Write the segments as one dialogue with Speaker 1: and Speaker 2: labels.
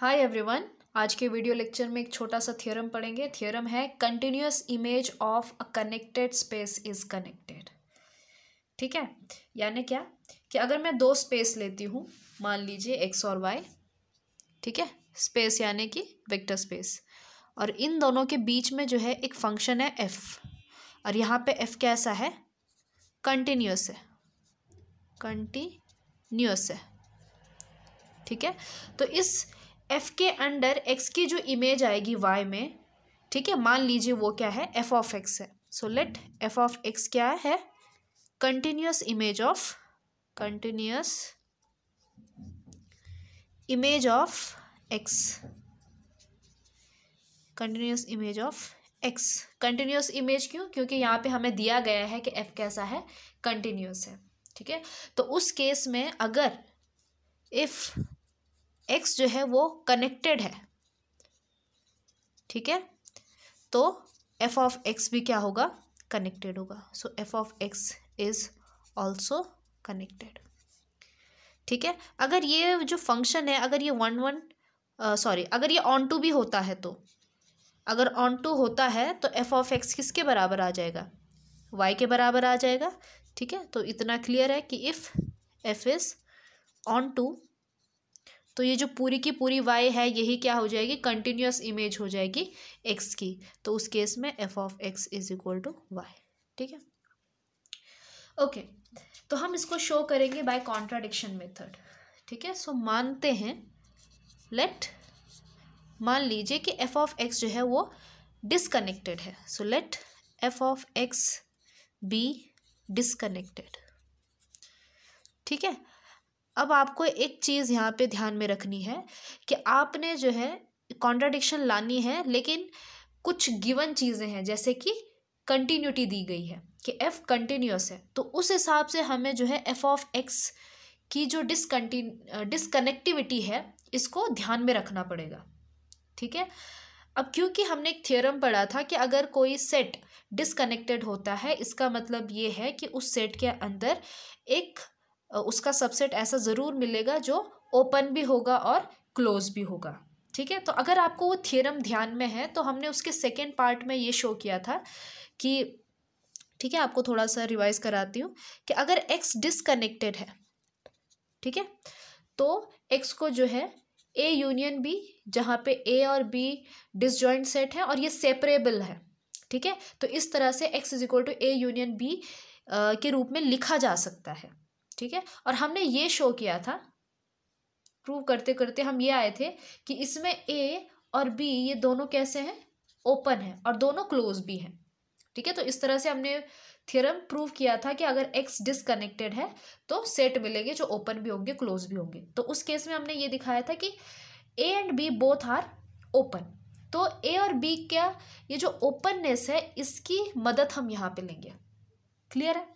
Speaker 1: Hi everyone आज के video lecture में एक छोटा सा थ्योरम पढ़ेंगे थियोरम है continuous image of a connected space is connected ठीक है यानी क्या कि अगर मैं दो स्पेस लेती हूँ मान लीजिए एक्स और वाई ठीक है स्पेस यानी कि वेक्टर स्पेस और इन दोनों के बीच में जो है एक फंक्शन है एफ़ और यहाँ पे एफ़ कैसा है कंटिन्यूस है कंटिन्यूस है ठीक है तो इस एफ़ के अंडर एक्स की जो इमेज आएगी वाई में ठीक है मान लीजिए वो क्या है एफ ऑफ एक्स है so let F of X क्या है continuous image of continuous image of X continuous image of X continuous image क्यों क्योंकि यहाँ पे हमें दिया गया है कि एफ कैसा है कंटिन्यूस है ठीक है तो उस केस में अगर इफ़ एक्स जो है वो कनेक्टेड है ठीक है तो एफ ऑफ एक्स भी क्या होगा कनेक्टेड होगा so F of X is also connected ठीक है अगर ये जो फंक्शन है अगर ये वन वन सॉरी अगर ये ऑन टू भी होता है तो अगर ऑन टू होता है तो एफ ऑफ एक्स किसके बराबर आ जाएगा वाई के बराबर आ जाएगा ठीक है तो इतना क्लियर है कि if F is onto तो ये जो पूरी की पूरी वाई है यही क्या हो जाएगी कंटिन्यूस इमेज हो जाएगी एक्स की तो उस केस में F of X is equal to Y ठीक है ओके तो हम इसको शो करेंगे बाय कॉन्ट्राडिक्शन मेथड ठीक है सो मानते हैं लेट मान लीजिए कि एफ ऑफ एक्स जो है वो डिसकनेक्टेड है so let F of X be disconnected ठीक है अब आपको एक चीज़ यहाँ पे ध्यान में रखनी है कि आपने जो है कॉन्ट्राडिक्शन लानी है लेकिन कुछ गिवन चीज़ें हैं जैसे कि कंटिन्यूटी दी गई है कि एफ़ कंटिन्यूस है तो उस हिसाब से हमें जो है एफ़ ऑफ एक्स की जो डिसकंटिन डिसकनेक्टिविटी है इसको ध्यान में रखना पड़ेगा ठीक है अब क्योंकि हमने एक थ्योरम पढ़ा था कि अगर कोई सेट डिसकनेक्टेड होता है इसका मतलब ये है कि उस सेट के अंदर एक उसका सबसेट ऐसा ज़रूर मिलेगा जो ओपन भी होगा और क्लोज भी होगा ठीक है तो अगर आपको वो थियरम ध्यान में है तो हमने उसके सेकेंड पार्ट में ये शो किया था कि ठीक है आपको थोड़ा सा रिवाइज कराती हूँ कि अगर एक्स डिसकनेक्टेड है ठीक है तो एक्स को जो है ए यूनियन बी जहाँ पे ए और बी डिसजॉइंट सेट है और ये सेपरेबल है ठीक है तो इस तरह से X is equal to A union B के रूप में लिखा जा सकता है ठीक है और हमने ये शो किया था प्रूव करते करते हम ये आए थे कि इसमें ए और बी ये दोनों कैसे हैं ओपन है और दोनों क्लोज भी हैं ठीक है तो इस तरह से हमने थियरम प्रूव किया था कि अगर एक्स डिसकनेक्टेड है तो सेट मिलेंगे जो ओपन भी होंगे क्लोज भी होंगे तो उस केस में हमने ये दिखाया था कि A and B both are open तो ए और बी क्या ये जो ओपननेस है इसकी मदद हम यहाँ पे लेंगे क्लियर है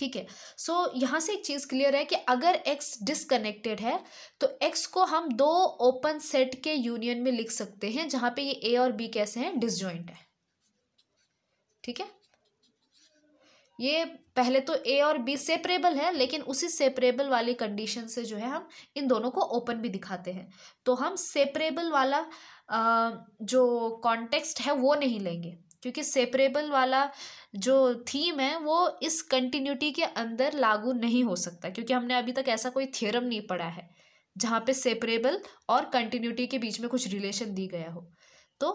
Speaker 1: ठीक है सो so, यहाँ से एक चीज़ क्लियर है कि अगर एक्स डिसकनेक्टेड है तो एक्स को हम दो ओपन सेट के यूनियन में लिख सकते हैं जहाँ पे ये ए और बी कैसे हैं डिसजॉइंट है ठीक है ये पहले तो ए और बी सेपरेबल है लेकिन उसी सेपरेबल वाली कंडीशन से जो है हम इन दोनों को ओपन भी दिखाते हैं तो हम सेपरेबल वाला जो कॉन्टेक्स्ट है वो नहीं लेंगे क्योंकि सेपरेबल वाला जो थीम है वो इस कंटिन्यूटी के अंदर लागू नहीं हो सकता क्योंकि हमने अभी तक ऐसा कोई थ्योरम नहीं पढ़ा है जहाँ पे सेपरेबल और कंटिन्यूटी के बीच में कुछ रिलेशन दी गया हो तो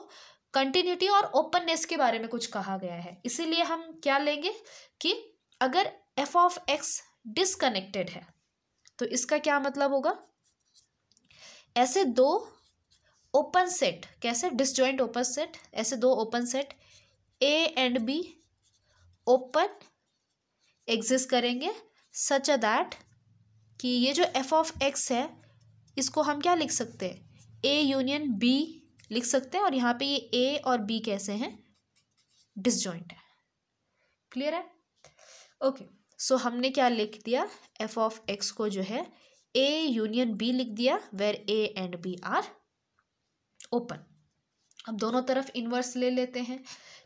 Speaker 1: कंटिन्यूटी और ओपननेस के बारे में कुछ कहा गया है इसीलिए हम क्या लेंगे कि अगर एफ ऑफ एक्स डिसकनेक्टेड है तो इसका क्या मतलब होगा ऐसे दो ओपन सेट कैसे डिसजॉइंट ओपन सेट ऐसे दो open set A and B open exist करेंगे सच अ दैट कि ये जो एफ ऑफ एक्स है इसको हम क्या लिख सकते हैं ए यूनियन बी लिख सकते हैं और यहाँ पे ये ए और बी कैसे हैं डिसजॉइंट है क्लियर है ओके okay, सो so हमने क्या लिख दिया एफ ऑफ एक्स को जो है ए यूनियन बी लिख दिया where A and B are open अब दोनों तरफ इन्वर्स ले लेते हैं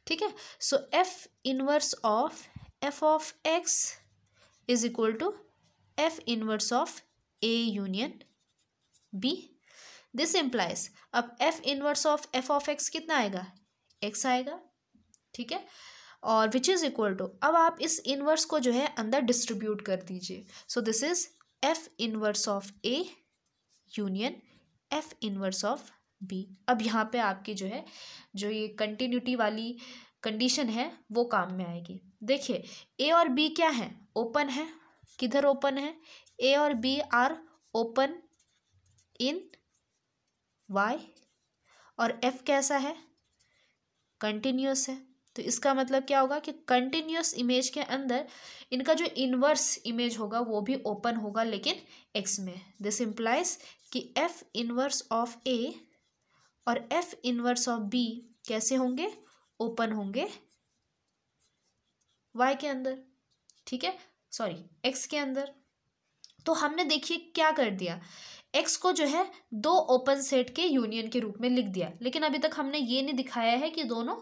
Speaker 1: ठीक है so F inverse of F of X is equal to F inverse of A union B this implies अब F inverse of F of X कितना आएगा एक्स आएगा ठीक है और विच इज़ इक्वल टू अब आप इस इन्वर्स को जो है अंदर डिस्ट्रीब्यूट कर दीजिए so this is F inverse of A union F inverse of B अब यहाँ पे आपकी जो है जो ये कंटिन्यूटी वाली कंडीशन है वो काम में आएगी देखिए ए और बी क्या है ओपन है किधर ओपन है ए और B are open in Y और एफ कैसा है कंटिन्यूस है तो इसका मतलब क्या होगा कि कंटिन्यूस इमेज के अंदर इनका जो इनवर्स इमेज होगा वो भी ओपन होगा लेकिन एक्स में दिस इम्प्लाइज कि एफ इनवर्स ऑफ ए और एफ इनवर्स ऑफ बी कैसे होंगे ओपन होंगे वाई के अंदर ठीक है सॉरी एक्स के अंदर तो हमने देखिए क्या कर दिया एक्स को जो है दो ओपन सेट के यूनियन के रूप में लिख दिया लेकिन अभी तक हमने ये नहीं दिखाया है कि दोनों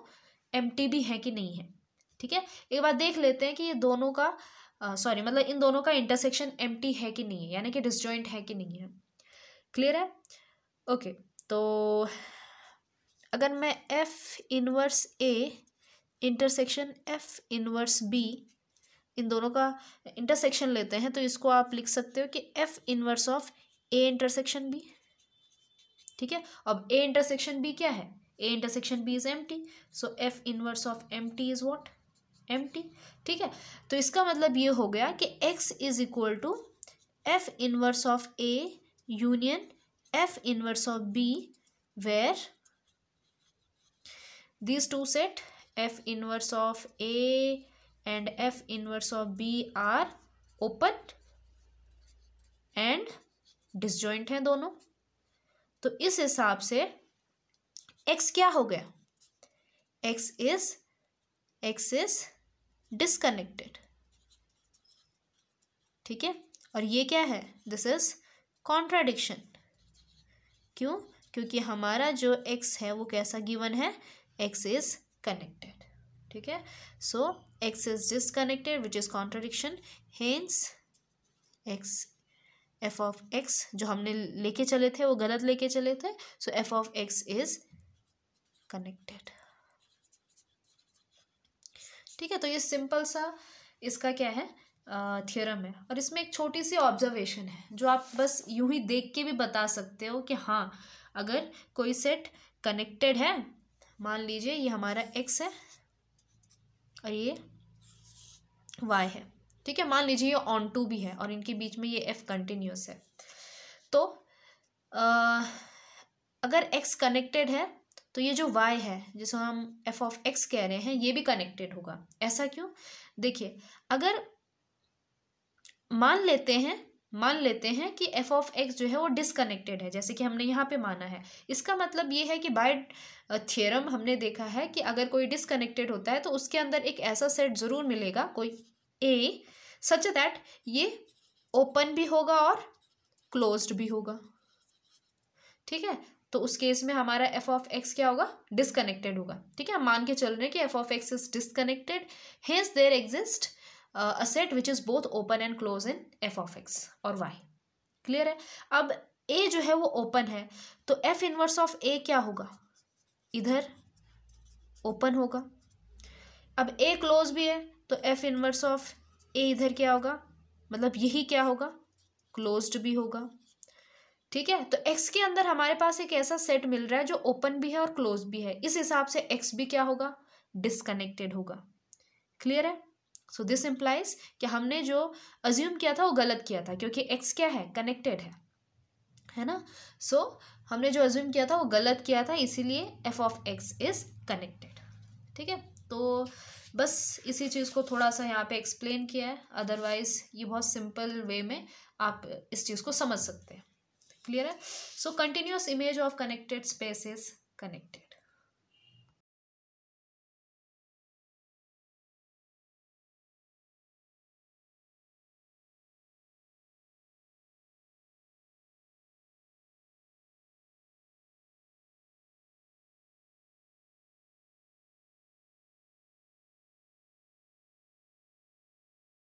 Speaker 1: एम भी है कि नहीं है ठीक है एक बार देख लेते हैं कि ये दोनों का सॉरी मतलब इन दोनों का इंटरसेक्शन एम है कि नहीं है यानी कि डिसजॉइंट है कि नहीं है क्लियर है ओके okay. तो अगर मैं F inverse A intersection F inverse B इन दोनों का इंटरसेक्शन लेते हैं तो इसको आप लिख सकते हो कि F inverse of A intersection B ठीक है अब ए इंटरसेक्शन बी क्या है A intersection B is empty so F inverse of empty is what empty ठीक है तो इसका मतलब ये हो गया कि X is equal to F inverse of A union f inverse of b where these two set f inverse of a and f inverse of b are open and disjoint हैं दोनों तो इस हिसाब से x क्या हो गया x is x is disconnected ठीक है और ये क्या है दिस इज कॉन्ट्राडिक्शन क्यों क्योंकि हमारा जो एक्स है वो कैसा गिवन है एक्स इज़ कनेक्टेड ठीक है so X is disconnected which is contradiction hence X F of X जो हमने लेके चले थे वो गलत लेके चले थे so F of X is connected ठीक है तो ये सिंपल सा इसका क्या है थियरम है और इसमें एक छोटी सी ऑब्जर्वेशन है जो आप बस यूं ही देख के भी बता सकते हो कि हाँ अगर कोई सेट कनेक्टेड है मान लीजिए ये हमारा एक्स है और ये वाई है ठीक है मान लीजिए ये ऑन टू भी है और इनके बीच में ये एफ कंटिन्यूस है तो आ, अगर एक्स कनेक्टेड है तो ये जो वाई है जिसको हम एफ ऑफ एक्स कह रहे हैं ये भी कनेक्टेड होगा ऐसा क्यों देखिए अगर मान लेते हैं मान लेते हैं कि एफ ऑफ एक्स जो है वो डिसकनेक्टेड है जैसे कि हमने यहाँ पे माना है इसका मतलब ये है कि बाय थियरम हमने देखा है कि अगर कोई डिसकनेक्टेड होता है तो उसके अंदर एक ऐसा सेट ज़रूर मिलेगा कोई ए सच दैट ये ओपन भी होगा और क्लोज्ड भी होगा ठीक है तो उस केस में हमारा एफ ऑफ एक्स क्या होगा डिसकनेक्टेड होगा ठीक है हम मान के चल रहे हैं कि F of X is disconnected has there exist a set which is both open and close in F of X और वाई क्लियर है अब ए जो है वो ओपन है तो एफ इनवर्स ऑफ ए क्या होगा इधर ओपन होगा अब ए क्लोज भी है तो एफ इनवर्स ऑफ ए इधर क्या होगा मतलब यही क्या होगा क्लोज्ड भी होगा ठीक है तो एक्स के अंदर हमारे पास एक ऐसा सेट मिल रहा है जो ओपन भी है और क्लोज भी है इस हिसाब से एक्स भी क्या होगा डिसकनेक्टेड होगा क्लियर है सो दिस इम्प्लाइज कि हमने जो अज्यूम किया था वो गलत किया था क्योंकि एक्स क्या है कनेक्टेड है है ना सो so, हमने जो अज्यूम किया था वो गलत किया था इसीलिए F of X is connected ठीक है तो बस इसी चीज़ को थोड़ा सा यहाँ पे एक्सप्लेन किया है अदरवाइज़ ये बहुत सिंपल वे में आप इस चीज़ को समझ सकते हैं क्लियर है so continuous image of connected space is connected